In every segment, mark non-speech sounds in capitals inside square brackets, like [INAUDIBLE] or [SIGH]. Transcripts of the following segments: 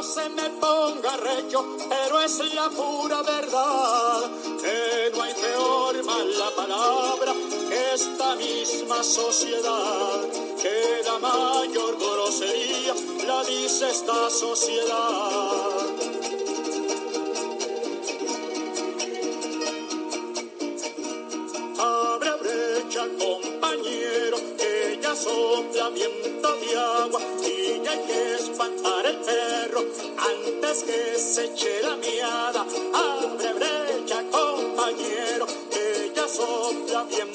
no se me ponga recho, pero es la pura verdad, que no hay peor mala palabra que esta misma sociedad, que la mayor grosería la dice esta sociedad. Abre brecha, compañero, que ya sopla viento de agua hay que espantar el perro antes que se eche la miada. Abre brecha, compañero, que ya sopla bien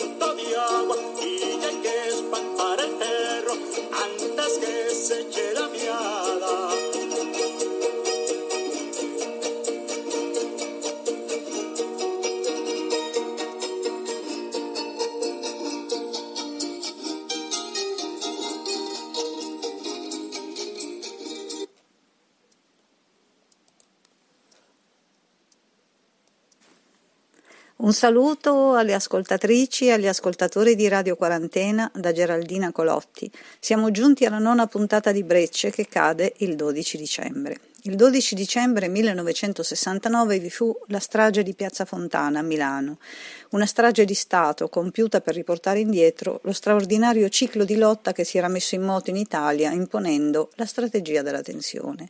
Un saluto alle ascoltatrici e agli ascoltatori di Radio Quarantena da Geraldina Colotti. Siamo giunti alla nona puntata di Brecce che cade il 12 dicembre. Il 12 dicembre 1969 vi fu la strage di Piazza Fontana a Milano, una strage di Stato compiuta per riportare indietro lo straordinario ciclo di lotta che si era messo in moto in Italia imponendo la strategia della tensione.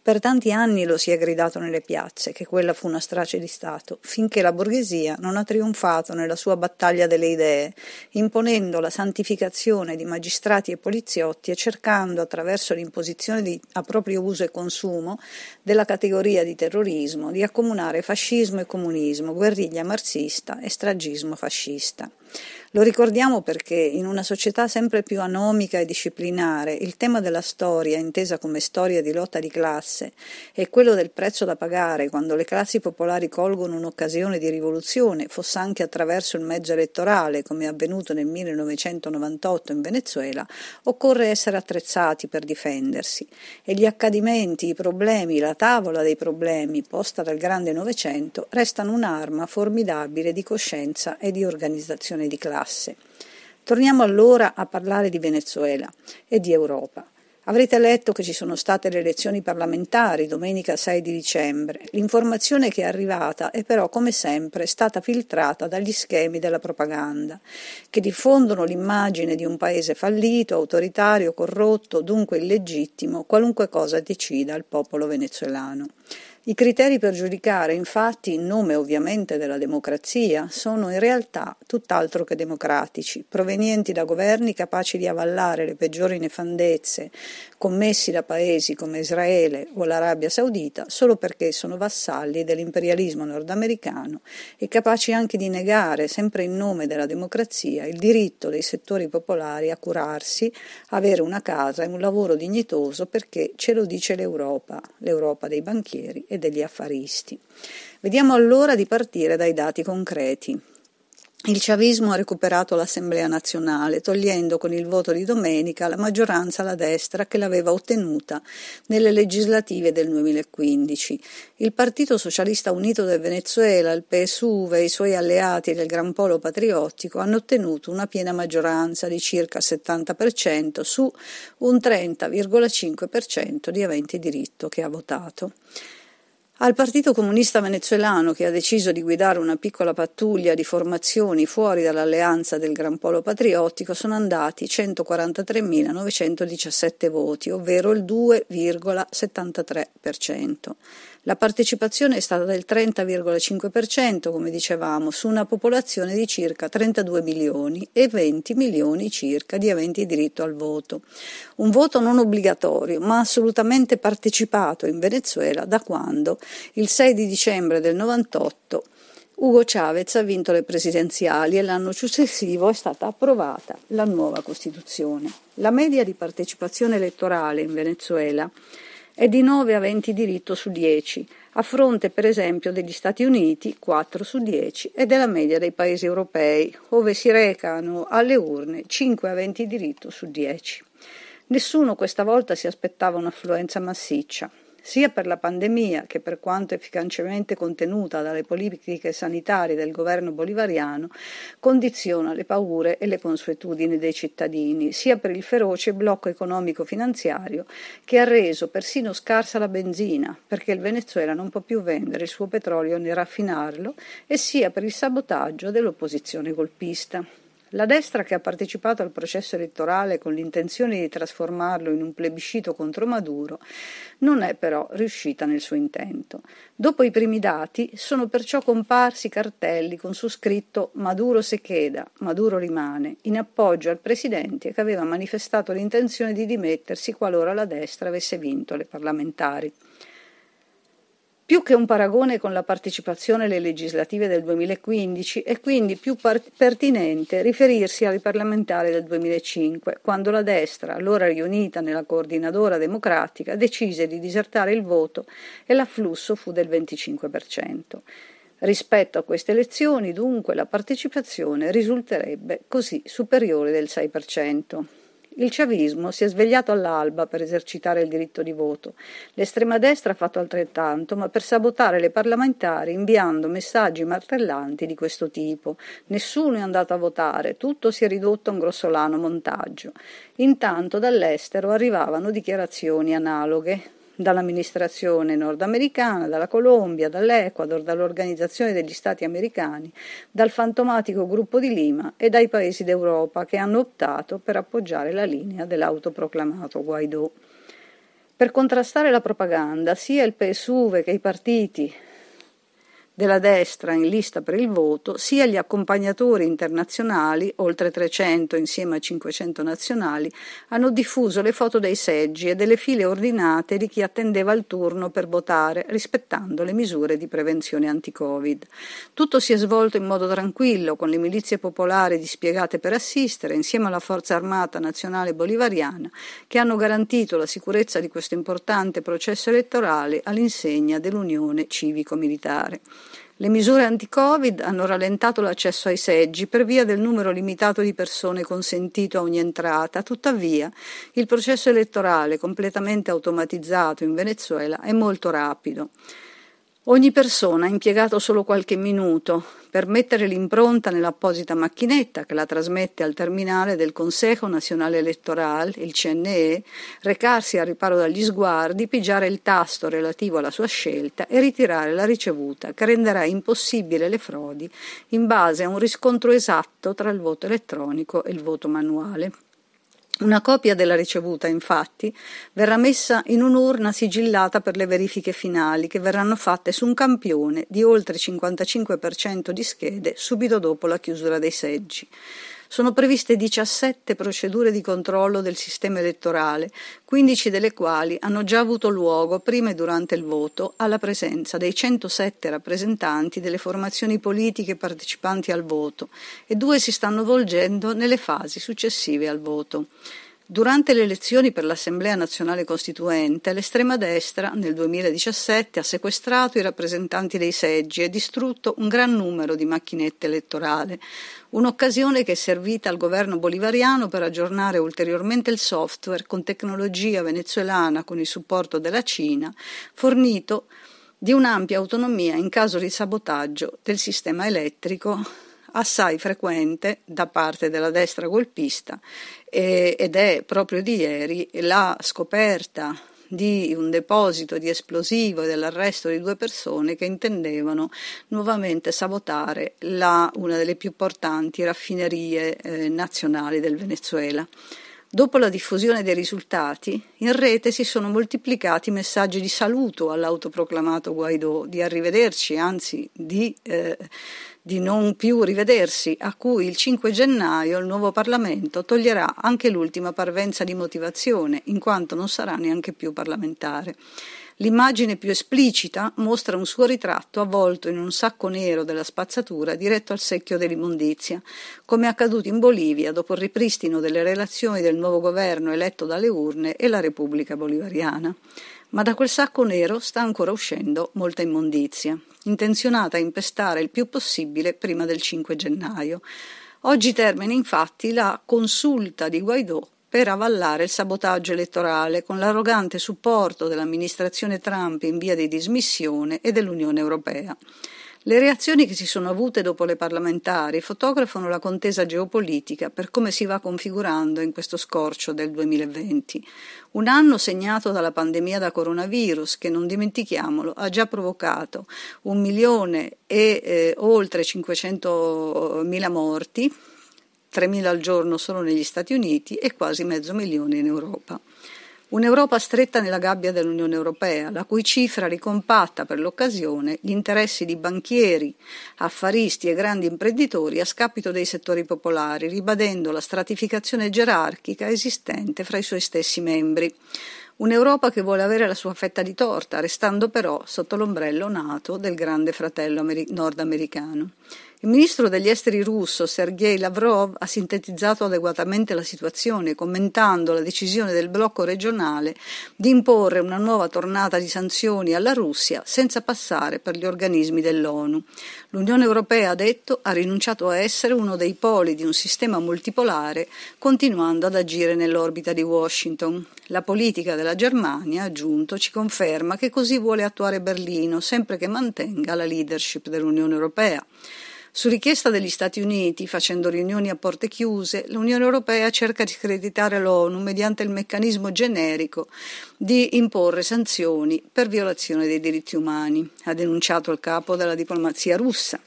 Per tanti anni lo si è gridato nelle piazze che quella fu una strage di Stato, finché la borghesia non ha trionfato nella sua battaglia delle idee, imponendo la santificazione di magistrati e poliziotti e cercando, attraverso l'imposizione di, a proprio uso e consumo della categoria di terrorismo, di accomunare fascismo e comunismo, guerriglia marxista e stragismo fascista. Lo ricordiamo perché in una società sempre più anomica e disciplinare il tema della storia, intesa come storia di lotta di classe, e quello del prezzo da pagare quando le classi popolari colgono un'occasione di rivoluzione, fosse anche attraverso il mezzo elettorale, come è avvenuto nel 1998 in Venezuela, occorre essere attrezzati per difendersi. E gli accadimenti, i problemi, la tavola dei problemi posta dal grande Novecento restano un'arma formidabile di coscienza e di organizzazione di classe classe. Torniamo allora a parlare di Venezuela e di Europa. Avrete letto che ci sono state le elezioni parlamentari domenica 6 di dicembre. L'informazione che è arrivata è però, come sempre, stata filtrata dagli schemi della propaganda, che diffondono l'immagine di un paese fallito, autoritario, corrotto, dunque illegittimo, qualunque cosa decida il popolo venezuelano. I criteri per giudicare, infatti, in nome ovviamente della democrazia, sono in realtà tutt'altro che democratici, provenienti da governi capaci di avallare le peggiori nefandezze commessi da paesi come Israele o l'Arabia Saudita solo perché sono vassalli dell'imperialismo nordamericano e capaci anche di negare, sempre in nome della democrazia, il diritto dei settori popolari a curarsi, avere una casa e un lavoro dignitoso perché ce lo dice l'Europa, l'Europa dei banchieri e e degli affaristi. Vediamo allora di partire dai dati concreti. Il chavismo ha recuperato l'Assemblea nazionale, togliendo con il voto di domenica la maggioranza alla destra che l'aveva ottenuta nelle legislative del 2015. Il Partito Socialista Unito del Venezuela, il PSUV e i suoi alleati del Gran Polo Patriottico hanno ottenuto una piena maggioranza di circa il 70% su un 30,5% di aventi diritto che ha votato. Al Partito Comunista Venezuelano, che ha deciso di guidare una piccola pattuglia di formazioni fuori dall'alleanza del Gran Polo Patriottico, sono andati 143.917 voti, ovvero il 2,73%. La partecipazione è stata del 30,5%, come dicevamo, su una popolazione di circa 32 milioni e 20 milioni circa di aventi diritto al voto. Un voto non obbligatorio, ma assolutamente partecipato in Venezuela da quando il 6 di dicembre del 98 Ugo Chavez ha vinto le presidenziali e l'anno successivo è stata approvata la nuova Costituzione. La media di partecipazione elettorale in Venezuela è di 9 aventi diritto su 10, a fronte per esempio degli Stati Uniti 4 su 10 e della media dei paesi europei, dove si recano alle urne 5 aventi diritto su 10. Nessuno questa volta si aspettava un'affluenza massiccia sia per la pandemia che per quanto efficacemente contenuta dalle politiche sanitarie del governo bolivariano, condiziona le paure e le consuetudini dei cittadini, sia per il feroce blocco economico-finanziario che ha reso persino scarsa la benzina, perché il Venezuela non può più vendere il suo petrolio né raffinarlo, e sia per il sabotaggio dell'opposizione golpista. La destra che ha partecipato al processo elettorale con l'intenzione di trasformarlo in un plebiscito contro Maduro non è però riuscita nel suo intento. Dopo i primi dati sono perciò comparsi cartelli con su scritto Maduro se queda, Maduro rimane, in appoggio al presidente che aveva manifestato l'intenzione di dimettersi qualora la destra avesse vinto le parlamentari più che un paragone con la partecipazione alle legislative del 2015, è quindi più part- pertinente riferirsi alle parlamentari del 2005, quando la destra, allora riunita nella coordinadora democratica, decise di disertare il voto e l'afflusso fu del 25%. Rispetto a queste elezioni, dunque, la partecipazione risulterebbe così superiore del 6%. Il chavismo si è svegliato all'alba per esercitare il diritto di voto. L'estrema destra ha fatto altrettanto, ma per sabotare le parlamentari inviando messaggi martellanti di questo tipo. Nessuno è andato a votare, tutto si è ridotto a un grossolano montaggio. Intanto dall'estero arrivavano dichiarazioni analoghe dall'amministrazione nordamericana, dalla Colombia, dall'Ecuador, dall'Organizzazione degli Stati americani, dal fantomatico gruppo di Lima e dai paesi d'Europa che hanno optato per appoggiare la linea dell'autoproclamato Guaidó. Per contrastare la propaganda, sia il PSUV che i partiti della destra in lista per il voto, sia gli accompagnatori internazionali, oltre 300 insieme a 500 nazionali, hanno diffuso le foto dei seggi e delle file ordinate di chi attendeva il turno per votare, rispettando le misure di prevenzione anti-Covid. Tutto si è svolto in modo tranquillo, con le milizie popolari dispiegate per assistere, insieme alla Forza Armata Nazionale Bolivariana, che hanno garantito la sicurezza di questo importante processo elettorale all'insegna dell'Unione Civico-Militare. Le misure anti-Covid hanno rallentato l'accesso ai seggi per via del numero limitato di persone consentito a ogni entrata. Tuttavia, il processo elettorale completamente automatizzato in Venezuela è molto rapido. Ogni persona ha impiegato solo qualche minuto per mettere l'impronta nell'apposita macchinetta che la trasmette al terminale del Consejo Nazionale Elettorale, il CNE, recarsi al riparo dagli sguardi, pigiare il tasto relativo alla sua scelta e ritirare la ricevuta che renderà impossibile le frodi in base a un riscontro esatto tra il voto elettronico e il voto manuale. Una copia della ricevuta, infatti, verrà messa in un'urna sigillata per le verifiche finali che verranno fatte su un campione di oltre 55% di schede subito dopo la chiusura dei seggi. Sono previste 17 procedure di controllo del sistema elettorale, 15 delle quali hanno già avuto luogo prima e durante il voto alla presenza dei 107 rappresentanti delle formazioni politiche partecipanti al voto e due si stanno volgendo nelle fasi successive al voto. Durante le elezioni per l'Assemblea nazionale costituente, l'estrema destra nel 2017 ha sequestrato i rappresentanti dei seggi e distrutto un gran numero di macchinette elettorali, un'occasione che è servita al governo bolivariano per aggiornare ulteriormente il software con tecnologia venezuelana con il supporto della Cina, fornito di un'ampia autonomia in caso di sabotaggio del sistema elettrico assai frequente da parte della destra golpista eh, ed è proprio di ieri la scoperta di un deposito di esplosivo e dell'arresto di due persone che intendevano nuovamente sabotare la, una delle più importanti raffinerie eh, nazionali del Venezuela. Dopo la diffusione dei risultati, in rete si sono moltiplicati messaggi di saluto all'autoproclamato Guaidò, di arrivederci, anzi di eh, di non più rivedersi, a cui il 5 gennaio il nuovo Parlamento toglierà anche l'ultima parvenza di motivazione, in quanto non sarà neanche più parlamentare. L'immagine più esplicita mostra un suo ritratto avvolto in un sacco nero della spazzatura diretto al secchio dell'immondizia, come accaduto in Bolivia dopo il ripristino delle relazioni del nuovo governo eletto dalle urne e la Repubblica Bolivariana. Ma da quel sacco nero sta ancora uscendo molta immondizia, intenzionata a impestare il più possibile prima del 5 gennaio. Oggi termina infatti la consulta di Guaidò per avallare il sabotaggio elettorale con l'arrogante supporto dell'amministrazione Trump in via di dismissione e dell'Unione Europea. Le reazioni che si sono avute dopo le parlamentari fotografano la contesa geopolitica per come si va configurando in questo scorcio del 2020, un anno segnato dalla pandemia da coronavirus che, non dimentichiamolo, ha già provocato un milione e eh, oltre mila morti, 3 mila al giorno solo negli Stati Uniti e quasi mezzo milione in Europa. Un'Europa stretta nella gabbia dell'Unione Europea, la cui cifra ricompatta per l'occasione gli interessi di banchieri, affaristi e grandi imprenditori a scapito dei settori popolari, ribadendo la stratificazione gerarchica esistente fra i suoi stessi membri. Un'Europa che vuole avere la sua fetta di torta, restando però sotto l'ombrello nato del grande fratello nordamericano. Il ministro degli esteri russo Sergei Lavrov ha sintetizzato adeguatamente la situazione, commentando la decisione del blocco regionale di imporre una nuova tornata di sanzioni alla Russia senza passare per gli organismi dell'ONU. L'Unione Europea, ha detto, ha rinunciato a essere uno dei poli di un sistema multipolare, continuando ad agire nell'orbita di Washington. La politica della Germania, ha aggiunto, ci conferma che così vuole attuare Berlino, sempre che mantenga la leadership dell'Unione Europea. Su richiesta degli Stati Uniti, facendo riunioni a porte chiuse, l'Unione Europea cerca di screditare l'ONU mediante il meccanismo generico di imporre sanzioni per violazione dei diritti umani, ha denunciato il capo della diplomazia russa.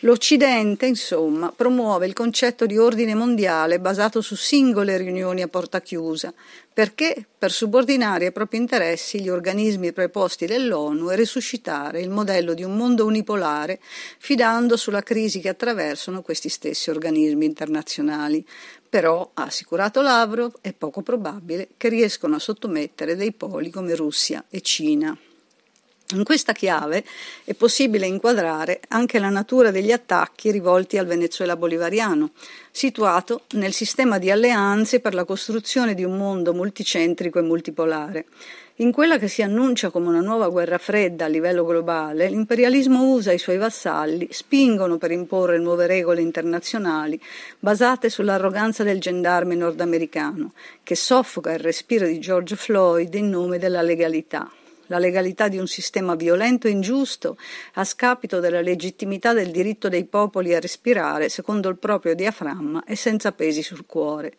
L'Occidente, insomma, promuove il concetto di ordine mondiale basato su singole riunioni a porta chiusa, perché per subordinare ai propri interessi gli organismi preposti dell'ONU e resuscitare il modello di un mondo unipolare, fidando sulla crisi che attraversano questi stessi organismi internazionali. Però, ha assicurato Lavrov, è poco probabile che riescano a sottomettere dei poli come Russia e Cina. In questa chiave è possibile inquadrare anche la natura degli attacchi rivolti al Venezuela bolivariano, situato nel sistema di alleanze per la costruzione di un mondo multicentrico e multipolare. In quella che si annuncia come una nuova guerra fredda a livello globale, l'imperialismo USA e i suoi vassalli spingono per imporre nuove regole internazionali basate sull'arroganza del gendarme nordamericano, che soffoca il respiro di George Floyd in nome della legalità la legalità di un sistema violento e ingiusto, a scapito della legittimità del diritto dei popoli a respirare secondo il proprio diaframma e senza pesi sul cuore.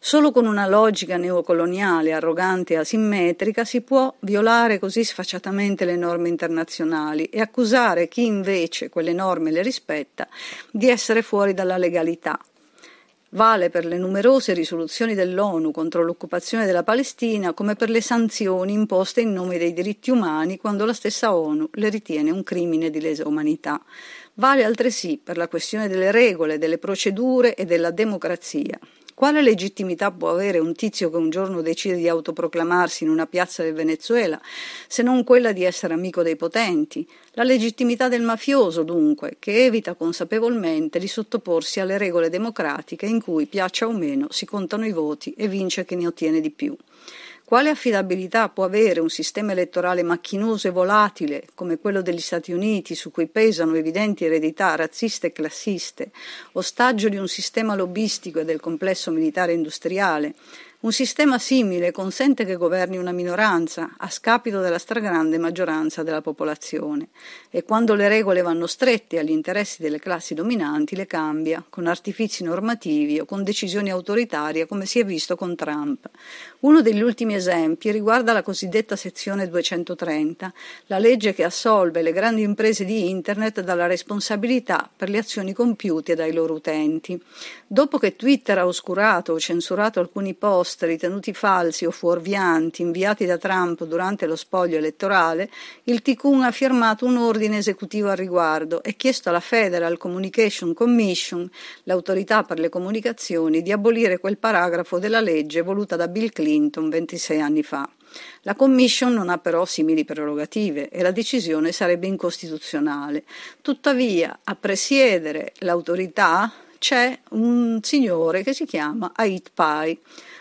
Solo con una logica neocoloniale arrogante e asimmetrica si può violare così sfacciatamente le norme internazionali e accusare chi invece quelle norme le rispetta di essere fuori dalla legalità, Vale per le numerose risoluzioni dell'ONU contro l'occupazione della Palestina come per le sanzioni imposte in nome dei diritti umani quando la stessa ONU le ritiene un crimine di lesa umanità. Vale altresì per la questione delle regole, delle procedure e della democrazia. Quale legittimità può avere un tizio che un giorno decide di autoproclamarsi in una piazza del Venezuela se non quella di essere amico dei potenti? La legittimità del mafioso, dunque, che evita consapevolmente di sottoporsi alle regole democratiche in cui, piaccia o meno, si contano i voti e vince chi ne ottiene di più. Quale affidabilità può avere un sistema elettorale macchinoso e volatile come quello degli Stati Uniti, su cui pesano evidenti eredità razziste e classiste, ostaggio di un sistema lobbistico e del complesso militare industriale, un sistema simile consente che governi una minoranza, a scapito della stragrande maggioranza della popolazione, e quando le regole vanno strette agli interessi delle classi dominanti le cambia, con artifici normativi o con decisioni autoritarie, come si è visto con Trump. Uno degli ultimi esempi riguarda la cosiddetta sezione 230, la legge che assolve le grandi imprese di Internet dalla responsabilità per le azioni compiute dai loro utenti. Dopo che Twitter ha oscurato o censurato alcuni post, post ritenuti falsi o fuorvianti inviati da Trump durante lo spoglio elettorale, il Ticun ha firmato un ordine esecutivo al riguardo e chiesto alla Federal Communication Commission, l'autorità per le comunicazioni, di abolire quel paragrafo della legge voluta da Bill Clinton 26 anni fa. La Commission non ha però simili prerogative e la decisione sarebbe incostituzionale. Tuttavia, a presiedere l'autorità c'è un signore che si chiama Ait Pai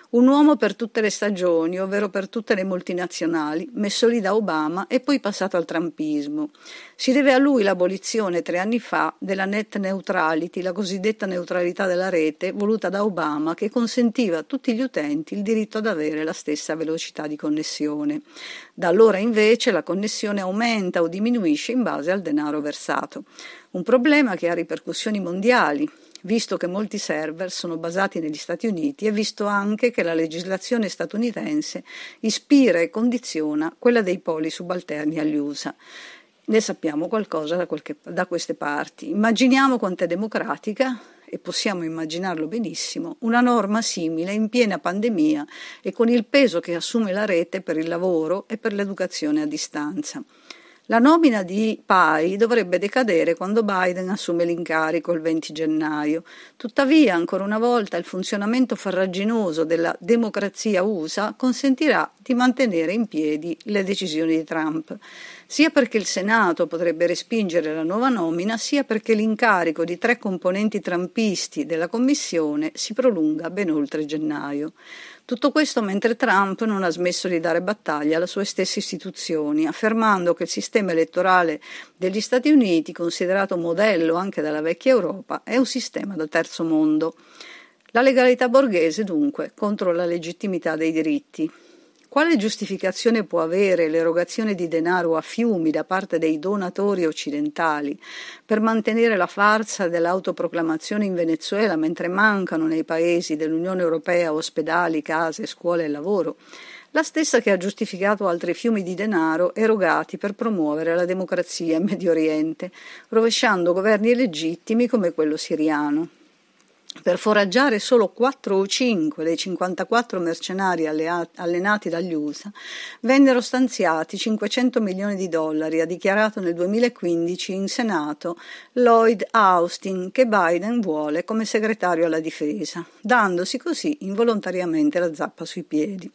un uomo per tutte le stagioni, ovvero per tutte le multinazionali, messo lì da Obama e poi passato al trumpismo. Si deve a lui l'abolizione tre anni fa della net neutrality, la cosiddetta neutralità della rete voluta da Obama che consentiva a tutti gli utenti il diritto ad avere la stessa velocità di connessione. Da allora invece la connessione aumenta o diminuisce in base al denaro versato. Un problema che ha ripercussioni mondiali, visto che molti server sono basati negli Stati Uniti e visto anche che la legislazione statunitense ispira e condiziona quella dei poli subalterni agli USA. Ne sappiamo qualcosa da, qualche, da queste parti. Immaginiamo quant'è democratica e possiamo immaginarlo benissimo, una norma simile in piena pandemia e con il peso che assume la rete per il lavoro e per l'educazione a distanza. La nomina di Pai dovrebbe decadere quando Biden assume l'incarico il 20 gennaio. Tuttavia, ancora una volta, il funzionamento farraginoso della democrazia USA consentirà di mantenere in piedi le decisioni di Trump, sia perché il Senato potrebbe respingere la nuova nomina, sia perché l'incarico di tre componenti trampisti della Commissione si prolunga ben oltre gennaio. Tutto questo mentre Trump non ha smesso di dare battaglia alle sue stesse istituzioni, affermando che il sistema elettorale degli Stati Uniti, considerato modello anche dalla vecchia Europa, è un sistema da terzo mondo. La legalità borghese, dunque, contro la legittimità dei diritti. Quale giustificazione può avere l'erogazione di denaro a fiumi da parte dei donatori occidentali per mantenere la farsa dell'autoproclamazione in Venezuela mentre mancano nei paesi dell'Unione Europea ospedali, case, scuole e lavoro? la stessa che ha giustificato altri fiumi di denaro erogati per promuovere la democrazia in Medio Oriente, rovesciando governi illegittimi come quello siriano per foraggiare solo 4 o 5 dei 54 mercenari allenati dagli USA, vennero stanziati 500 milioni di dollari, ha dichiarato nel 2015 in Senato Lloyd Austin, che Biden vuole come segretario alla difesa, dandosi così involontariamente la zappa sui piedi.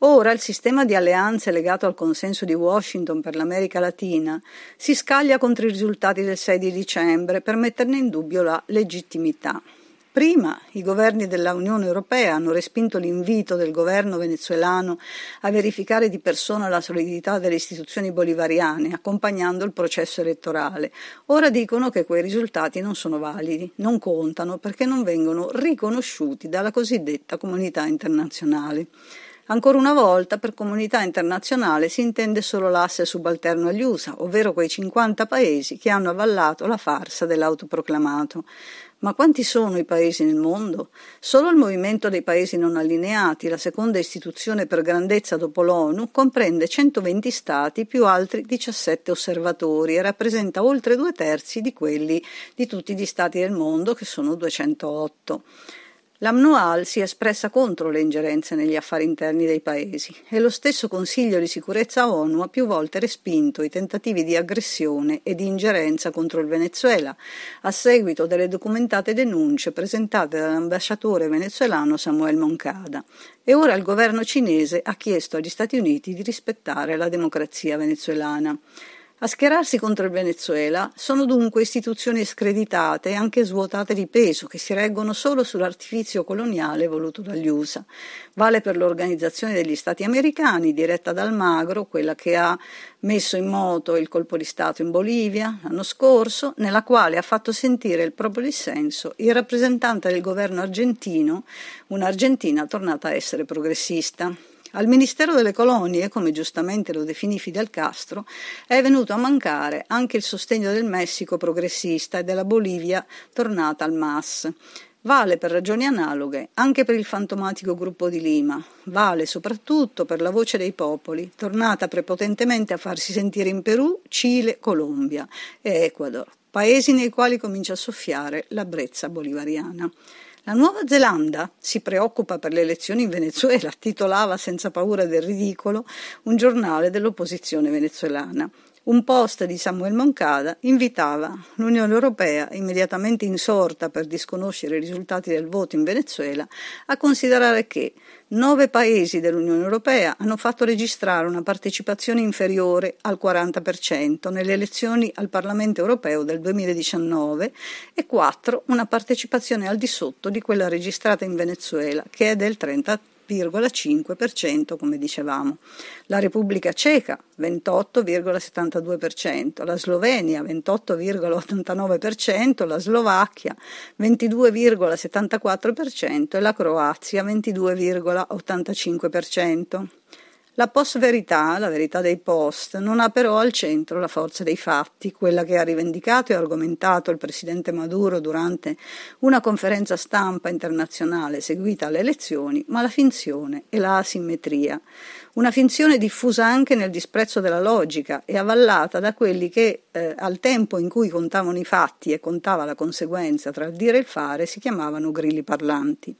Ora il sistema di alleanze legato al consenso di Washington per l'America Latina si scaglia contro i risultati del 6 di dicembre per metterne in dubbio la legittimità. Prima i governi dell'Unione Europea hanno respinto l'invito del governo venezuelano a verificare di persona la solidità delle istituzioni bolivariane, accompagnando il processo elettorale. Ora dicono che quei risultati non sono validi, non contano perché non vengono riconosciuti dalla cosiddetta comunità internazionale. Ancora una volta, per comunità internazionale si intende solo l'asse subalterno agli USA, ovvero quei 50 paesi che hanno avallato la farsa dell'autoproclamato. Ma quanti sono i paesi nel mondo? Solo il movimento dei paesi non allineati, la seconda istituzione per grandezza dopo l'ONU, comprende 120 stati più altri 17 osservatori e rappresenta oltre due terzi di quelli di tutti gli stati del mondo, che sono 208. L'Amnoal si è espressa contro le ingerenze negli affari interni dei paesi e lo stesso Consiglio di sicurezza ONU ha più volte respinto i tentativi di aggressione e di ingerenza contro il Venezuela a seguito delle documentate denunce presentate dall'ambasciatore venezuelano Samuel Moncada. E ora il governo cinese ha chiesto agli Stati Uniti di rispettare la democrazia venezuelana. A schierarsi contro il Venezuela sono dunque istituzioni screditate e anche svuotate di peso, che si reggono solo sull'artificio coloniale voluto dagli USA. Vale per l'Organizzazione degli Stati Americani, diretta dal Magro, quella che ha messo in moto il colpo di Stato in Bolivia l'anno scorso, nella quale ha fatto sentire il proprio dissenso il rappresentante del governo argentino, un'Argentina tornata a essere progressista. Al Ministero delle Colonie, come giustamente lo definì Fidel Castro, è venuto a mancare anche il sostegno del Messico progressista e della Bolivia tornata al MAS. Vale per ragioni analoghe anche per il fantomatico gruppo di Lima, vale soprattutto per la voce dei popoli, tornata prepotentemente a farsi sentire in Perù, Cile, Colombia e Ecuador, paesi nei quali comincia a soffiare la brezza bolivariana. La Nuova Zelanda si preoccupa per le elezioni in Venezuela, titolava senza paura del ridicolo un giornale dell'opposizione venezuelana. Un post di Samuel Moncada invitava l'Unione Europea, immediatamente insorta per disconoscere i risultati del voto in Venezuela, a considerare che nove paesi dell'Unione Europea hanno fatto registrare una partecipazione inferiore al 40% nelle elezioni al Parlamento europeo del 2019 e quattro una partecipazione al di sotto di quella registrata in Venezuela, che è del 30%. 28,5%, come dicevamo, la Repubblica Ceca 28,72%, la Slovenia 28,89%, la Slovacchia 22,74% e la Croazia 22,85%. La post-verità, la verità dei post, non ha però al centro la forza dei fatti, quella che ha rivendicato e argomentato il presidente Maduro durante una conferenza stampa internazionale seguita alle elezioni, ma la finzione e la asimmetria. Una finzione diffusa anche nel disprezzo della logica e avallata da quelli che, eh, al tempo in cui contavano i fatti e contava la conseguenza tra il dire e il fare, si chiamavano grilli parlanti.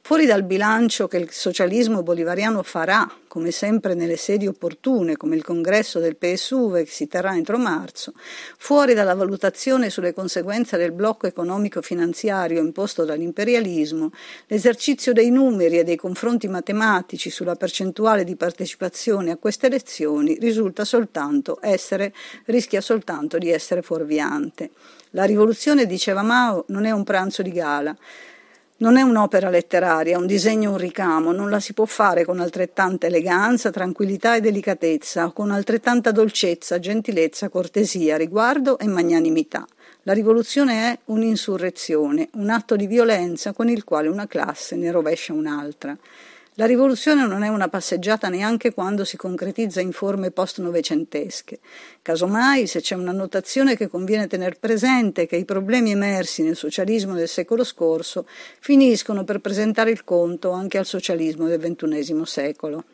Fuori dal bilancio che il socialismo bolivariano farà, come sempre nelle sedi opportune, come il congresso del PSUV che si terrà entro marzo, fuori dalla valutazione sulle conseguenze del blocco economico-finanziario imposto dall'imperialismo, l'esercizio dei numeri e dei confronti matematici sulla percentuale di partecipazione a queste elezioni risulta soltanto essere, rischia soltanto di essere fuorviante. La rivoluzione, diceva Mao, non è un pranzo di gala. Non è un'opera letteraria, un disegno, un ricamo, non la si può fare con altrettanta eleganza, tranquillità e delicatezza, con altrettanta dolcezza, gentilezza, cortesia, riguardo e magnanimità. La rivoluzione è un'insurrezione, un atto di violenza con il quale una classe ne rovescia un'altra. La rivoluzione non è una passeggiata neanche quando si concretizza in forme post-novecentesche. Casomai, se c'è un'annotazione che conviene tener presente che i problemi emersi nel socialismo del secolo scorso finiscono per presentare il conto anche al socialismo del XXI secolo.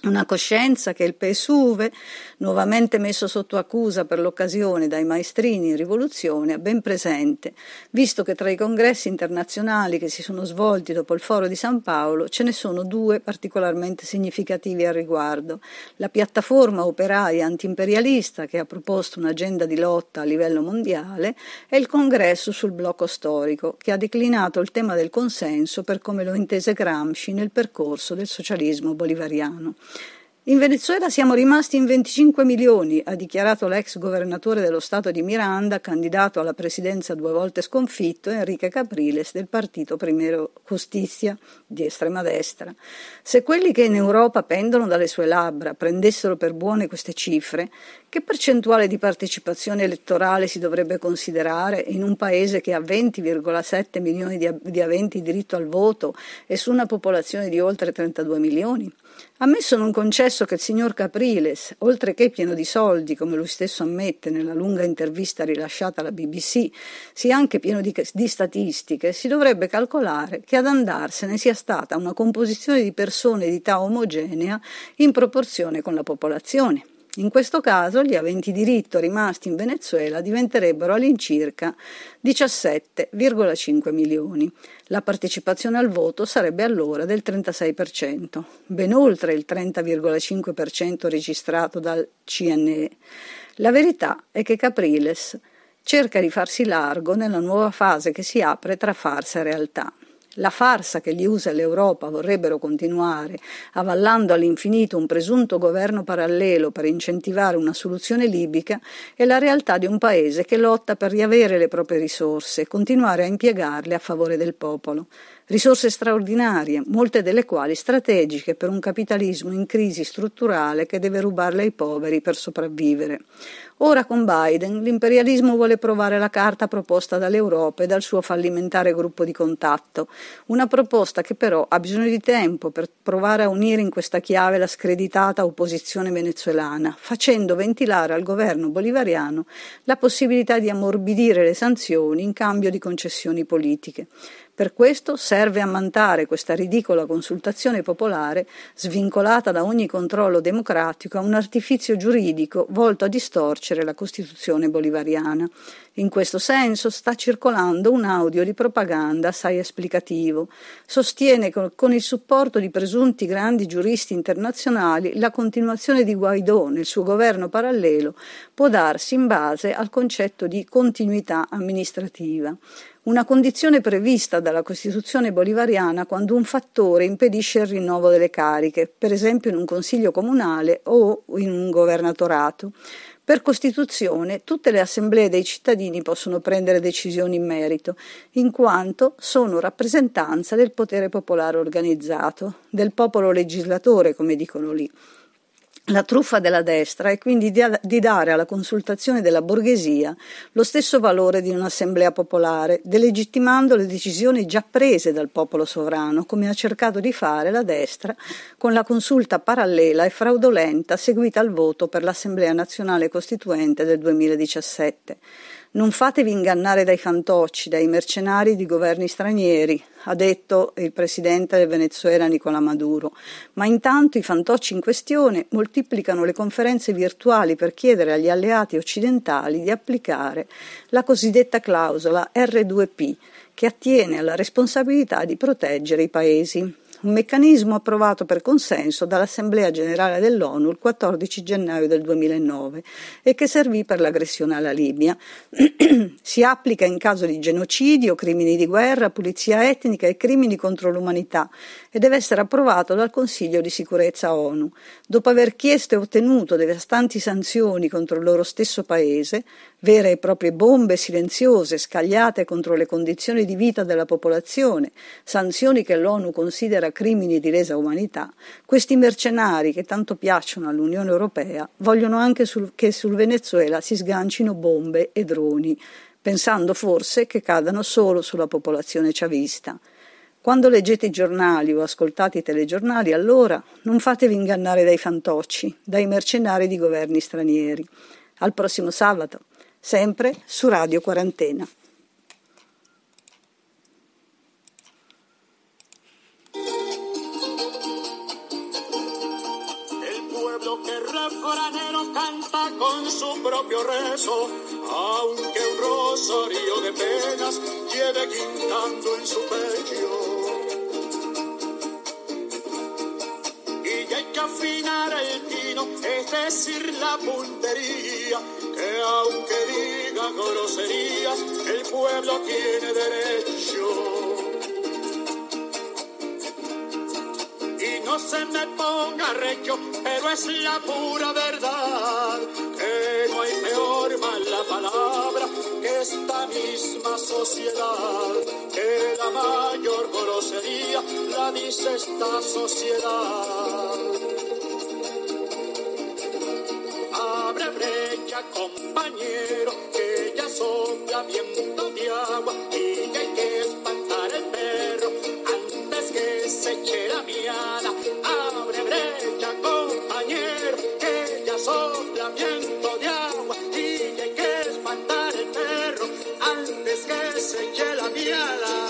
Una coscienza che il PSUV, nuovamente messo sotto accusa per l'occasione dai maestrini in rivoluzione, ha ben presente, visto che tra i congressi internazionali che si sono svolti dopo il foro di San Paolo ce ne sono due particolarmente significativi al riguardo. La piattaforma operaia antiimperialista che ha proposto un'agenda di lotta a livello mondiale e il congresso sul blocco storico che ha declinato il tema del consenso per come lo intese Gramsci nel percorso del socialismo bolivariano. In Venezuela siamo rimasti in 25 milioni, ha dichiarato l'ex governatore dello Stato di Miranda, candidato alla presidenza due volte sconfitto, Enrique Capriles del partito Primero Costizia di estrema destra. Se quelli che in Europa pendono dalle sue labbra prendessero per buone queste cifre, che percentuale di partecipazione elettorale si dovrebbe considerare in un paese che ha 20,7 milioni di aventi diritto al voto e su una popolazione di oltre 32 milioni? Ammesso non concesso che il signor Capriles, oltre che pieno di soldi, come lui stesso ammette nella lunga intervista rilasciata alla BBC, sia anche pieno di, di statistiche, si dovrebbe calcolare che ad andarsene sia stata una composizione di persone di età omogenea in proporzione con la popolazione. In questo caso gli aventi diritto rimasti in Venezuela diventerebbero all'incirca 17,5 milioni. La partecipazione al voto sarebbe allora del 36%, ben oltre il 30,5% registrato dal CNE. La verità è che Capriles cerca di farsi largo nella nuova fase che si apre tra farsa e realtà. La farsa che gli USA e l'Europa vorrebbero continuare, avallando all'infinito un presunto governo parallelo per incentivare una soluzione libica, è la realtà di un paese che lotta per riavere le proprie risorse e continuare a impiegarle a favore del popolo. Risorse straordinarie, molte delle quali strategiche per un capitalismo in crisi strutturale che deve rubarle ai poveri per sopravvivere. Ora con Biden l'imperialismo vuole provare la carta proposta dall'Europa e dal suo fallimentare gruppo di contatto, una proposta che però ha bisogno di tempo per provare a unire in questa chiave la screditata opposizione venezuelana, facendo ventilare al governo bolivariano la possibilità di ammorbidire le sanzioni in cambio di concessioni politiche. Per questo serve ammantare questa ridicola consultazione popolare, svincolata da ogni controllo democratico, a un artifizio giuridico volto a distorcere riconoscere la Costituzione bolivariana. In questo senso sta circolando un audio di propaganda assai esplicativo. Sostiene che con il supporto di presunti grandi giuristi internazionali la continuazione di Guaidó nel suo governo parallelo può darsi in base al concetto di continuità amministrativa una condizione prevista dalla Costituzione bolivariana quando un fattore impedisce il rinnovo delle cariche, per esempio in un consiglio comunale o in un governatorato. Per Costituzione tutte le assemblee dei cittadini possono prendere decisioni in merito, in quanto sono rappresentanza del potere popolare organizzato, del popolo legislatore, come dicono lì, la truffa della destra è quindi di dare alla consultazione della borghesia lo stesso valore di un'assemblea popolare, delegittimando le decisioni già prese dal popolo sovrano, come ha cercato di fare la destra con la consulta parallela e fraudolenta seguita al voto per l'Assemblea nazionale costituente del 2017. Non fatevi ingannare dai fantocci, dai mercenari di governi stranieri, ha detto il presidente del Venezuela Nicola Maduro, ma intanto i fantocci in questione moltiplicano le conferenze virtuali per chiedere agli alleati occidentali di applicare la cosiddetta clausola R2P, che attiene alla responsabilità di proteggere i paesi un meccanismo approvato per consenso dall'Assemblea generale dell'ONU il 14 gennaio del 2009 e che servì per l'aggressione alla Libia. [CLEARS THROAT] si applica in caso di genocidio, crimini di guerra, pulizia etnica e crimini contro l'umanità e deve essere approvato dal Consiglio di sicurezza ONU. Dopo aver chiesto e ottenuto devastanti sanzioni contro il loro stesso paese, vere e proprie bombe silenziose scagliate contro le condizioni di vita della popolazione, sanzioni che l'ONU considera commettere crimini di lesa umanità, questi mercenari che tanto piacciono all'Unione Europea vogliono anche sul, che sul Venezuela si sgancino bombe e droni, pensando forse che cadano solo sulla popolazione chavista. Quando leggete i giornali o ascoltate i telegiornali, allora non fatevi ingannare dai fantocci, dai mercenari di governi stranieri. Al prossimo sabato, sempre su Radio Quarantena. coranero canta con su propio rezo, aunque un rosario de penas lleve quintando en su pecho. Y hay que afinar el tino, es decir, la puntería, que aunque diga groserías, el pueblo tiene derecho. no se me ponga recho, pero es la pura verdad, que no hay peor mala palabra que esta misma sociedad, que la mayor grosería la dice esta sociedad. Abre brecha, compañero, que ya sopla viento de agua y que hay que espantar el perro antes que se eche Se que la la.